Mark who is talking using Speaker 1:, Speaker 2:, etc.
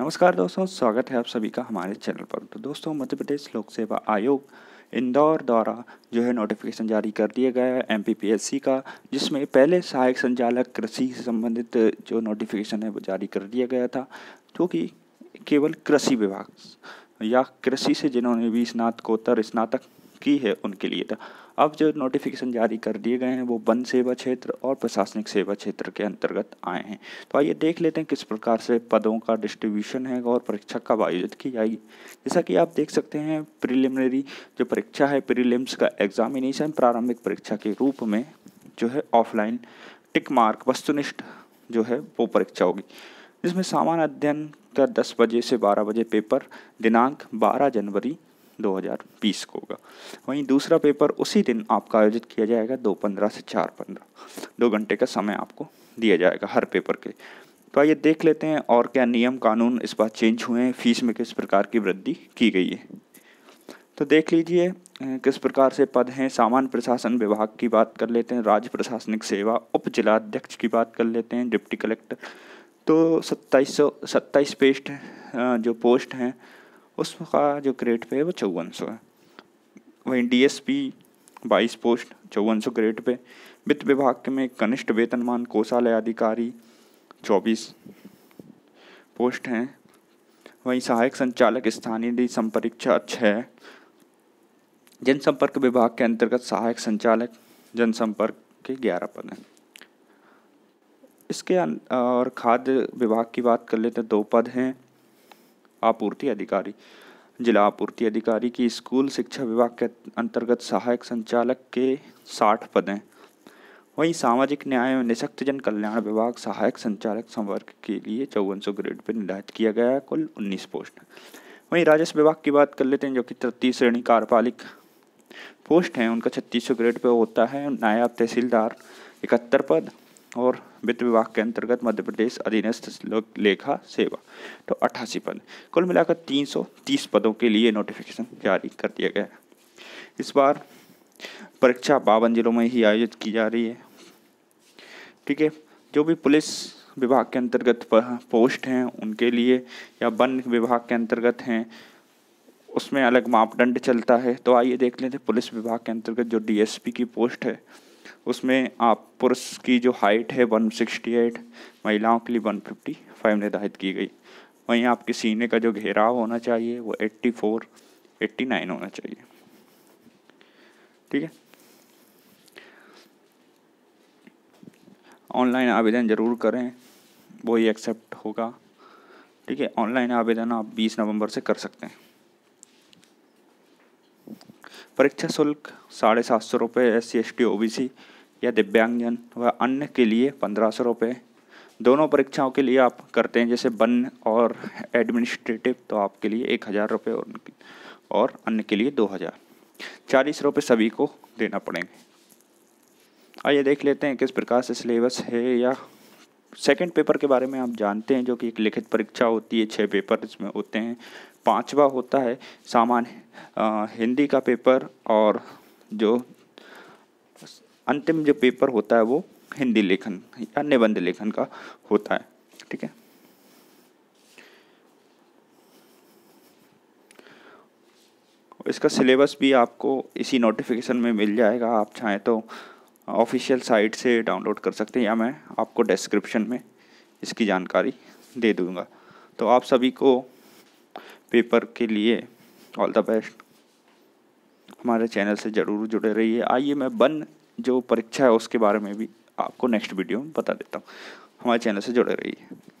Speaker 1: नमस्कार दोस्तों स्वागत है आप सभी का हमारे चैनल पर तो दोस्तों मध्य प्रदेश लोक सेवा आयोग इंदौर द्वारा जो है नोटिफिकेशन जारी कर दिया गया है एम का जिसमें पहले सहायक संचालक कृषि से संबंधित जो नोटिफिकेशन है वो जारी कर दिया गया था जो कि केवल कृषि विभाग या कृषि से जिन्होंने भी स्नातकोत्तर स्नातक की है उनके लिए था अब जो नोटिफिकेशन जारी कर दिए गए हैं वो वन सेवा क्षेत्र और प्रशासनिक सेवा क्षेत्र के अंतर्गत आए हैं तो आइए देख लेते हैं किस प्रकार से पदों का डिस्ट्रीब्यूशन है और परीक्षा कब आयोजित की जाएगी जैसा कि आप देख सकते हैं प्रिलिमिनरी जो परीक्षा है प्रिलिम्स का एग्जामिनेशन प्रारंभिक परीक्षा के रूप में जो है ऑफलाइन टिक मार्क वस्तुनिष्ठ जो है वो परीक्षा होगी जिसमें सामान्य अध्ययन का दस बजे से बारह बजे पेपर दिनांक बारह जनवरी 2020 को होगा वहीं दूसरा पेपर उसी दिन आपका आयोजित किया जाएगा दो पंद्रह से चार पंद्रह दो घंटे का समय आपको दिया जाएगा हर पेपर के तो आइए देख लेते हैं और क्या नियम कानून इस बार चेंज हुए हैं फीस में किस प्रकार की वृद्धि की गई है तो देख लीजिए किस प्रकार से पद हैं सामान्य प्रशासन विभाग की बात कर लेते हैं राज्य प्रशासनिक सेवा उप जिलाध्यक्ष की बात कर लेते हैं डिप्टी कलेक्टर तो सत्ताईस सौ सत्ताईस पेस्ट जो पोस्ट हैं उसका जो ग्रेड पे है वो चौवन सौ है वहीं डी एस पी बाईस पोस्ट चौवन सौ ग्रेड पे वित्त विभाग के में कनिष्ठ वेतनमान कोषालय अधिकारी चौबीस पोस्ट हैं वहीं सहायक संचालक स्थानीय संपरीक्षा छः जनसंपर्क विभाग के अंतर्गत सहायक संचालक जनसंपर्क के ग्यारह पद हैं इसके और खाद्य विभाग की बात कर लेते हैं दो पद हैं आपूर्ति अधिकारी जिला आपूर्ति अधिकारी की स्कूल शिक्षा विभाग के अंतर्गत सहायक संचालक के साठ पद हैं वहीं सामाजिक न्याय एवं जन कल्याण विभाग सहायक संचालक संवर्ग के लिए चौवन सौ ग्रेड पर निर्धारित किया गया है कुल उन्नीस पोस्ट वहीं राजस्व विभाग की बात कर लेते हैं जो कि तृतीय श्रेणी कार्यपालिक पोस्ट हैं उनका छत्तीस सौ ग्रेड पर होता है नायब तहसीलदार इकहत्तर पद और वित्त विभाग के अंतर्गत मध्य प्रदेश अधीनस्थ लेखा सेवा तो अट्ठासी पद कुल मिलाकर 330 पदों के लिए नोटिफिकेशन जारी कर दिया गया है इस बार परीक्षा बावन जिलों में ही आयोजित की जा रही है ठीक है जो भी पुलिस विभाग के अंतर्गत पोस्ट हैं उनके लिए या वन विभाग के अंतर्गत हैं उसमें अलग मापदंड चलता है तो आइए देख लेते पुलिस विभाग के अंतर्गत जो डीएसपी की पोस्ट है उसमें आप पुरुष की जो हाइट है 168 महिलाओं के लिए 155 निर्धारित की गई वहीं आपके सीने का जो घेराव होना चाहिए वो 84, 89 होना चाहिए ठीक है ऑनलाइन आवेदन ज़रूर करें वो ही एक्सेप्ट होगा ठीक है ऑनलाइन आवेदन आप 20 नवंबर से कर सकते हैं परीक्षा शुल्क साढ़े सात सौ रुपये S C S T O B C या दिव्यांगजन व अन्य के लिए पंद्रह सौ रुपये दोनों परीक्षाओं के लिए आप करते हैं जैसे वन और एडमिनिस्ट्रेटिव तो आपके लिए एक हज़ार रुपये और और अन्य के लिए दो हज़ार चालीस रुपये सभी को देना पड़ेंगे आइए देख लेते हैं किस प्रकार से सिलेबस है या सेकंड पेपर के बारे में आप जानते हैं जो कि एक लिखित परीक्षा होती है छः पेपर इसमें होते हैं पांचवा होता है सामान्य हिंदी का पेपर और जो अंतिम जो पेपर होता है वो हिंदी लेखन या निबंध लेखन का होता है ठीक है इसका सिलेबस भी आपको इसी नोटिफिकेशन में मिल जाएगा आप चाहें तो ऑफिशियल साइट से डाउनलोड कर सकते हैं या मैं आपको डिस्क्रिप्शन में इसकी जानकारी दे दूंगा तो आप सभी को पेपर के लिए ऑल द बेस्ट हमारे चैनल से ज़रूर जुड़े रहिए आइए मैं बन जो परीक्षा है उसके बारे में भी आपको नेक्स्ट वीडियो में बता देता हूँ हमारे चैनल से जुड़े रहिए